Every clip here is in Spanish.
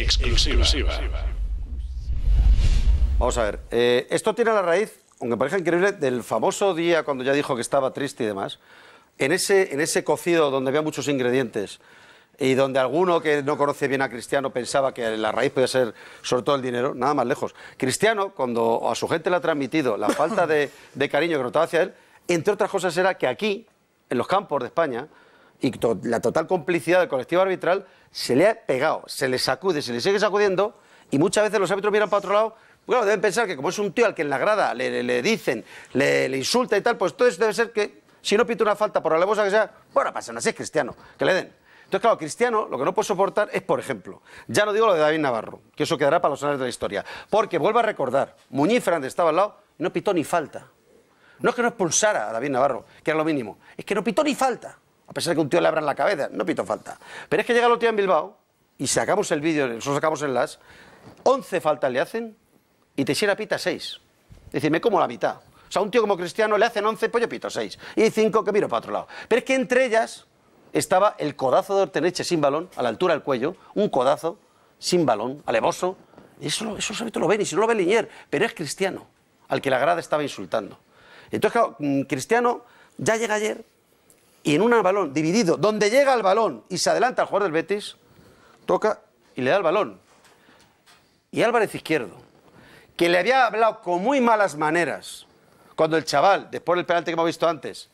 exclusiva. Vamos a ver, eh, esto tiene la raíz, aunque parezca increíble, del famoso día cuando ya dijo que estaba triste y demás. En ese, en ese cocido donde había muchos ingredientes y donde alguno que no conoce bien a Cristiano pensaba que la raíz podía ser sobre todo el dinero, nada más lejos. Cristiano, cuando a su gente le ha transmitido la falta de, de cariño que notaba hacia él, entre otras cosas era que aquí, en los campos de España, y la total complicidad del colectivo arbitral se le ha pegado, se le sacude, se le sigue sacudiendo y muchas veces los árbitros miran para otro lado. deben pensar que como es un tío al que en la grada le, agrada le dicen, le, insulta y tal, pues todo eso debe ser que si no pito una falta por la bolsa que sea, bueno, pasa no si es cristiano, que le den. Entonces, claro, Cristiano lo que no puede soportar es, por ejemplo, ya no digo lo de David Navarro, que eso quedará para los anales de la historia, porque vuelvo a recordar, Muñiz Fernández estaba al lado y no pitó ni falta. No es que no expulsara a David Navarro, que era lo mínimo, es que no pitó ni falta a pesar de que un tío le abran la cabeza, no pito falta. Pero es que llega el otro en Bilbao, y sacamos el vídeo, nosotros sacamos en las, 11 faltas le hacen, y te hiciera pita 6. Es decir, me como la mitad. O sea, a un tío como Cristiano le hacen 11, pues yo pito 6. Y cinco 5 que miro para otro lado. Pero es que entre ellas estaba el codazo de Orteneche sin balón, a la altura del cuello, un codazo sin balón, alevoso. Eso, eso los lo ven, y si no lo ve Liñer, pero es Cristiano, al que la grada estaba insultando. Entonces, claro, mm, Cristiano ya llega ayer y en un balón dividido, donde llega el balón y se adelanta al jugador del Betis, toca y le da el balón. Y Álvarez Izquierdo, que le había hablado con muy malas maneras, cuando el chaval, después del penalti que hemos visto antes,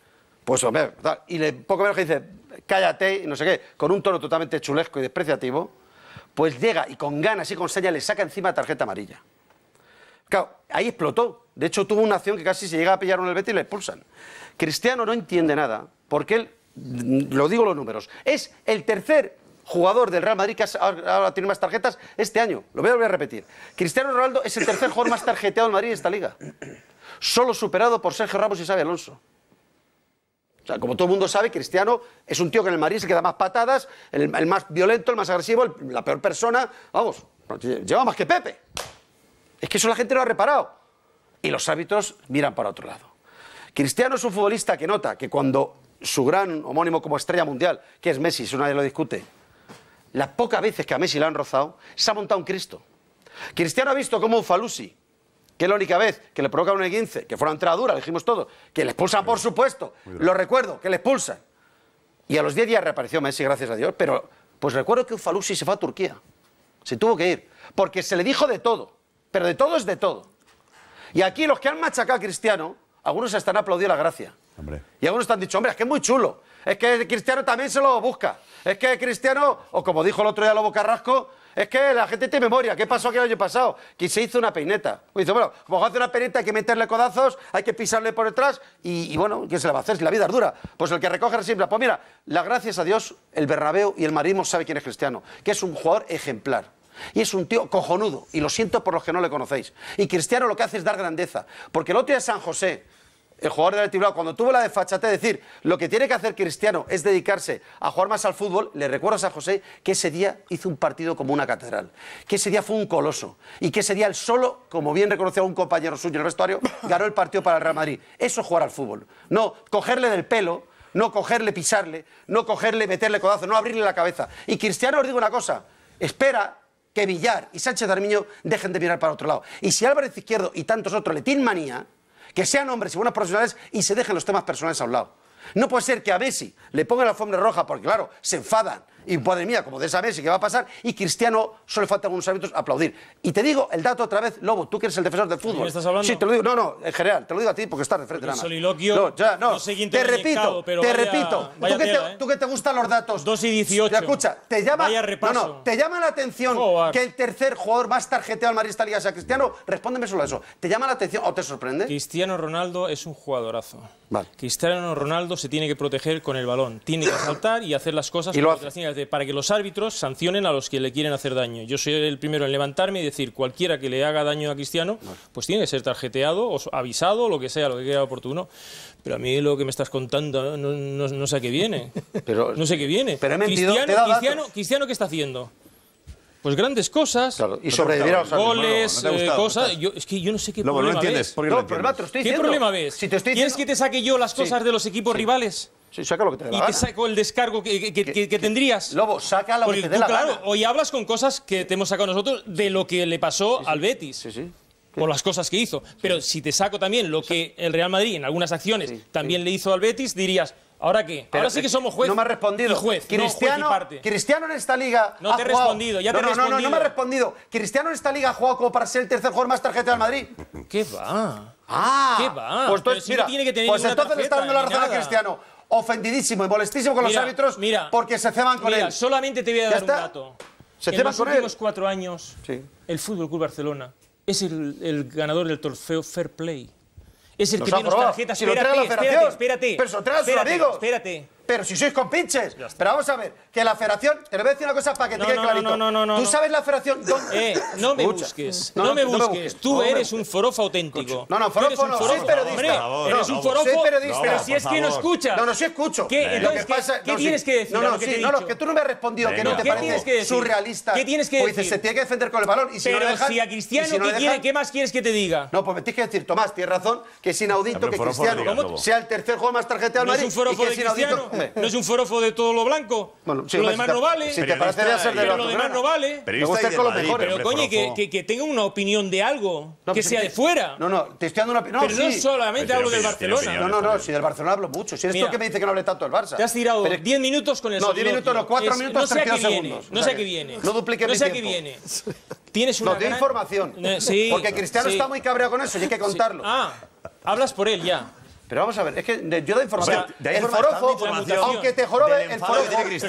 pues hombre, y le, poco menos que dice, cállate, y no sé qué, con un tono totalmente chulesco y despreciativo, pues llega y con ganas y con señas le saca encima tarjeta amarilla. Claro, ahí explotó. De hecho, tuvo una acción que casi se llega a pillar un el Betis y le expulsan. Cristiano no entiende nada, porque él, mm, lo digo los números, es el tercer jugador del Real Madrid que ahora tiene más tarjetas este año. Lo voy a repetir. Cristiano Ronaldo es el tercer jugador más tarjeteado del Madrid en esta liga. Solo superado por Sergio Ramos y Xavi Alonso. O sea, como todo el mundo sabe, Cristiano es un tío que en el Madrid se queda más patadas, el, más violento, el más agresivo, la peor persona. Vamos, lleva más que Pepe. Es que eso la gente lo ha reparado. Y los hábitos miran para otro lado. Cristiano es un futbolista que nota que cuando su gran homónimo como estrella mundial, que es Messi, si nadie lo discute, las pocas veces que a Messi le han rozado, se ha montado un Cristo. Cristiano ha visto como un que es la única vez que le provoca un 15, e que fue una entrada dura, dijimos todos, que le expulsan por supuesto, lo recuerdo, que le expulsan. Y a los 10 días reapareció Messi, gracias a Dios, pero pues recuerdo que un se fue a Turquía, se tuvo que ir, porque se le dijo de todo. Pero de todo es de todo. Y aquí los que han machacado a Cristiano, algunos están aplaudiendo la gracia. Y algunos están dicho, hombre, es que es muy chulo. Es que Cristiano también se lo busca. Es que Cristiano, o como dijo el otro día Lobo Carrasco, es que la gente tiene memoria. ¿Qué pasó el año pasado? Que se hizo una peineta. Pues dice, bueno, como hace una peineta hay que meterle codazos, hay que pisarle por detrás y, bueno, ¿qué se le va a hacer si la vida es dura? Pues el que recoge siempre. Pues mira, las gracias a Dios, el Bernabéu y el Marismo sabe quién es Cristiano, que es un jugador ejemplar. Y es un tío cojonudo, y lo siento por los que no le conocéis. Y Cristiano lo que hace es dar grandeza, porque el otro día San José, el jugador del Tiblau, cuando tuvo la desfachate de decir lo que tiene que hacer Cristiano es dedicarse a jugar más al fútbol, le recuerdo a San José que ese día hizo un partido como una catedral, que ese día fue un coloso y que ese día él solo, como bien reconoció un compañero suyo en el vestuario, ganó el partido para el Real Madrid. Eso es jugar al fútbol. No cogerle del pelo, no cogerle, pisarle, no cogerle, meterle codazo, no abrirle la cabeza. Y Cristiano os digo una cosa, espera que Villar y Sánchez Armiño dejen de mirar para otro lado. Y si Álvarez Izquierdo y tantos otros le tienen manía, que sean hombres y buenas profesionales y se dejen los temas personales a un lado. No puede ser que a Messi le ponga la alfombra roja porque, claro, se enfadan y madre mía, como de saber si qué va a pasar? Y Cristiano solo falta algunos árbitros aplaudir. Y te digo el dato otra vez, Lobo, tú que eres el defensor del fútbol. estás hablando? Sí, te lo digo. No, no, en general, te lo digo a ti porque estás de frente. Nada no, ya, no. te, repito, te repito. tú, que ¿eh? te, gustan los datos. Dos y 18. Ya, escucha, te llama, No, te llama la atención que el tercer jugador más tarjeteado al Madrid liga sea Cristiano. Respóndeme solo a eso. ¿Te llama la atención o te sorprende? Cristiano Ronaldo es un jugadorazo. Vale. Cristiano Ronaldo se tiene que proteger con el balón. Tiene que saltar y hacer las cosas y para que los árbitros sancionen a los que le quieren hacer daño. Yo soy el primero en levantarme y decir, cualquiera que le haga daño a Cristiano, pues tiene que ser tarjeteado o avisado, lo que sea, lo que sea oportuno. Pero a mí lo que me estás contando no, sé a qué viene. Pero, no sé qué viene. Cristiano, Cristiano, Cristiano, ¿qué está haciendo? Pues grandes cosas. y sobrevivir a Goles, eh, cosas. es que yo no sé qué problema ves. ¿Qué, problema, ves? ¿Quieres que te saque yo las cosas de los equipos rivales? Sí, saca lo que te dé Y saco el descargo que, que, tendrías. Lobo, saca lo que te claro, hoy hablas con cosas que te hemos sacado nosotros de lo que le pasó al Betis. Sí, sí. Por las cosas que hizo. Pero si te saco también lo que el Real Madrid en algunas acciones también le hizo al Betis, dirías, ¿Ahora qué? Pero, Ahora sí eh, que somos juez. No me has respondido. Y juez, Cristiano, parte. Cristiano en esta liga. No te he respondido, ya te he respondido. No, no, no me ha respondido. Cristiano en esta liga ha jugado como para ser el tercer jugador más tarjeta del Madrid. ¿Qué va? Ah, ¿qué va? Pues, pues entonces, pues está dando la razón a Cristiano ofendidísimo y molestísimo con los árbitros porque se ceban con mira, él. solamente te voy a dar un dato. Se en los últimos cuatro años, el Fútbol Club Barcelona es el, ganador del trofeo Fair Play. Es el que tiene las tarjetas. Si espérate, espérate, espérate, espérate, espérate, espérate. Pero si sois compinches. Pero vamos a ver, que la federación. Te lo voy a decir una cosa para que te quede no, clarito. No, no, no, Tú sabes la federación. no me busques. No, me busques. Tú eres un forofo auténtico. No, no, forofo no. Soy periodista. Eres un forofo. Pero si es que no escuchas. No, no, sí escucho. ¿Qué tienes que decir? No, no, sí, no, que tú no me has respondido. Que no te parece surrealista. ¿Qué tienes que pues decir? se tiene que defender con el balón. Y si Pero si a Cristiano ¿qué más quieres que te diga? No, pues me tienes que decir, Tomás, tienes razón, que es inaudito que Cristiano sea el tercer juego más tarjeteado al Madrid. No es un forofo de todo lo blanco. Bueno, sí, lo demás no vale. Si de ser de lo, demás no vale. Pero coño, que, tenga una opinión de algo, que pues sea de fuera. No, no, te estoy dando una opinión. Pero no solamente hablo del Barcelona. No, no, no, si del Barcelona hablo mucho. Si es tú que me dice que no hable tanto del Barça. Te has tirado 10 minutos con el No, 10 minutos, no, 4 minutos, segundos. No sé qué viene. No duplique mi tiempo. No sé qué viene. Tienes una. No, información. Porque Cristiano está muy cabreado con eso y hay que contarlo. Ah, hablas por él ya. Pero vamos a ver, es que yo doy información. el forofo, aunque te jorobe, el forofo, el, el es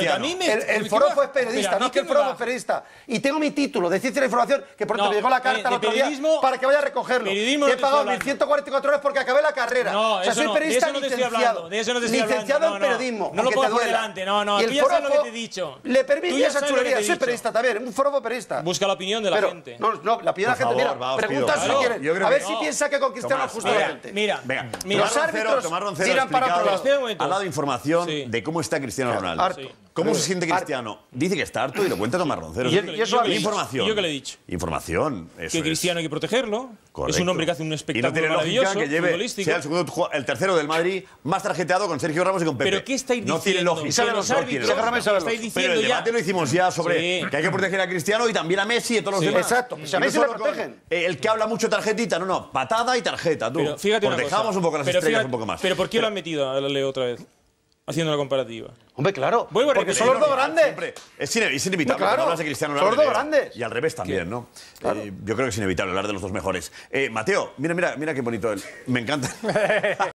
periodista, no es que el forofo es periodista. Y tengo mi título de ciencia de la información, que por no, me llegó la carta eh, el otro día para que vaya a recogerlo. He pagado 1.144 euros porque acabé la carrera. No, o sea, soy periodista licenciado. Licenciado en periodismo. No lo puedo no, no. lo te he dicho. Le permite esa chulería. Soy periodista también, un forofo periodista. Busca la opinión de la gente. No, no, la opinión de la gente, mira, pregunta si quieren. A ver si piensa que con justamente. es Mira, mira. Tomás Roncero ha dado información de cómo está Cristiano Ronaldo. ¿Cómo se siente Cristiano? Dice que está harto y lo cuenta Tomás Roncero. Y, eso es información. Yo que le he dicho. Información. que Cristiano hay que protegerlo. Es un hombre que hace un espectáculo y no maravilloso, que lleve, el, tercero del Madrid más tarjetado con Sergio Ramos y con Pepe. ¿Pero qué estáis diciendo? No tiene lógica. Los Estáis diciendo Pero el debate lo hicimos ya sobre que hay que proteger a Cristiano y también a Messi y a todos los demás. Exacto. a Messi lo protegen. el que habla mucho tarjetita. No, no. Patada y tarjeta. Tú. Pero fíjate una cosa. un poco las estrellas un poco más. ¿Pero por qué lo han metido? a Leo otra vez haciendo la comparativa. Hombre, claro. porque son los dos grandes. Es, inevitable. hablar de Cristiano son los dos grandes. Y al revés también, ¿no? Eh, yo creo que es inevitable hablar de los dos mejores. Eh, Mateo, mira, mira, mira qué bonito él. Me encanta.